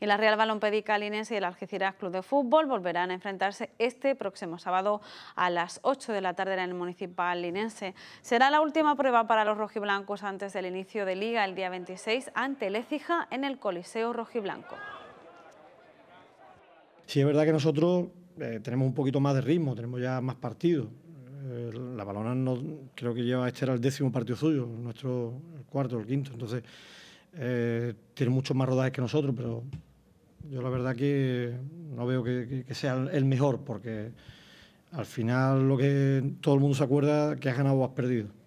y la Real Balompédica Linense y el Algeciras Club de Fútbol volverán a enfrentarse este próximo sábado a las 8 de la tarde en el Municipal Linense. Será la última prueba para los rojiblancos antes del inicio de Liga el día 26 ante el en el Coliseo Rojiblanco. Sí, es verdad que nosotros eh, tenemos un poquito más de ritmo, tenemos ya más partidos. Eh, la balona no, creo que lleva, este era el décimo partido suyo, nuestro cuarto, el quinto, entonces eh, tiene muchos más rodajes que nosotros, pero yo la verdad que no veo que, sea el mejor, porque al final lo que todo el mundo se acuerda que has ganado o has perdido.